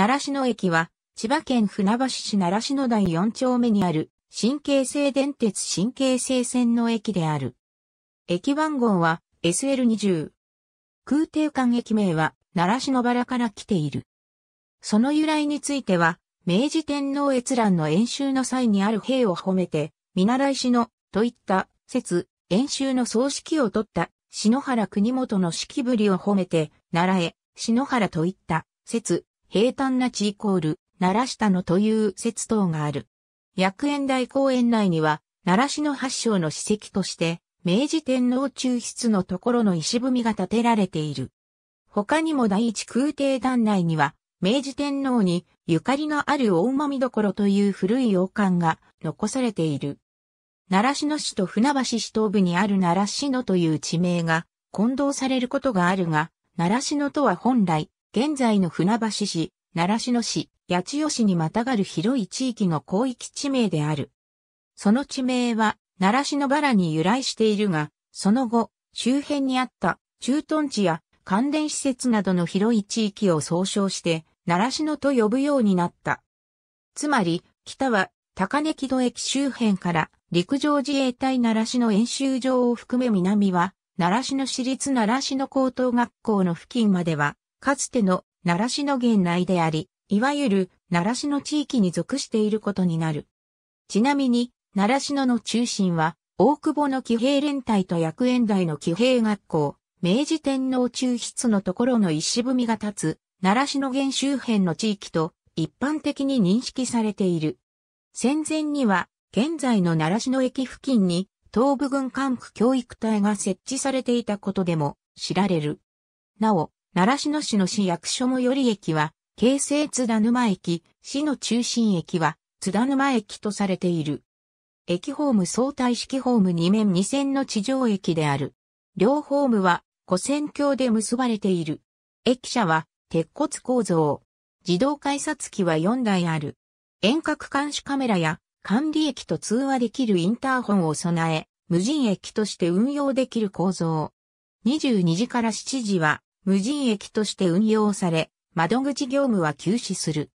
習志野駅は、千葉県船橋市習志野台4丁目にある、新京成電鉄新京成線の駅である。駅番号は SL20。空挺館駅名は、習志野原から来ている。その由来については、明治天皇閲覧の演習の際にある兵を褒めて、見習いしの、といった説、演習の葬式を取った篠原国元の式ぶりを褒めて、習え、篠原といった説、平坦な地イコール、奈良下野という説等がある。薬園大公園内には、奈良市の発祥の史跡として、明治天皇中室のところの石踏みが建てられている。他にも第一空挺団内には、明治天皇にゆかりのある大見どころという古い洋館が残されている。奈良市の市と船橋市東部にある奈良市のという地名が混同されることがあるが、奈良市のとは本来、現在の船橋市、習志野市、八千代市にまたがる広い地域の広域地名である。その地名は、習志野原に由来しているが、その後、周辺にあった駐屯地や関連施設などの広い地域を総称して、習志野と呼ぶようになった。つまり、北は高根木戸駅周辺から陸上自衛隊習志野演習場を含め南は、習志野市立習志野高等学校の付近までは、かつての奈良市の現内であり、いわゆる奈良市の地域に属していることになる。ちなみに、奈良市のの中心は、大久保の騎兵連隊と薬園台の騎兵学校、明治天皇中室のところの石踏みが立つ、奈良市の現周辺の地域と一般的に認識されている。戦前には、現在の奈良市の駅付近に、東部軍管区教育隊が設置されていたことでも知られる。なお、奈良市の市役所最寄り駅は、京成津田沼駅、市の中心駅は、津田沼駅とされている。駅ホーム相対式ホーム2面2線の地上駅である。両ホームは、古線橋で結ばれている。駅舎は、鉄骨構造。自動改札機は4台ある。遠隔監視カメラや管理駅と通話できるインターホンを備え、無人駅として運用できる構造。22時から7時は無人駅として運用され、窓口業務は休止する。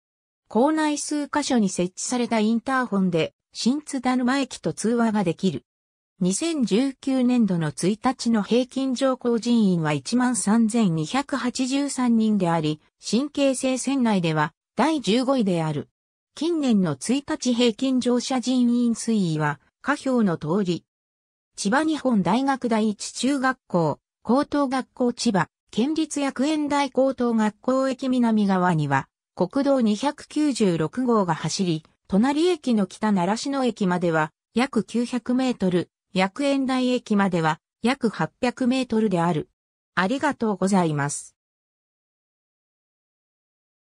校内数箇所に設置されたインターホンで、新津田沼駅と通話ができる。2019年度の1日の平均乗降人員は13,283人であり、新京成線内では第15位である。近年の1日平均乗車人員推移は、下表の通り。千葉日本大学第一中学校、高等学校千葉、県立薬園大高等学校駅南側には、国道296号が走り、隣駅の北奈良市の駅までは約900メートル、薬園台駅までは約800メートルである。ありがとうございます。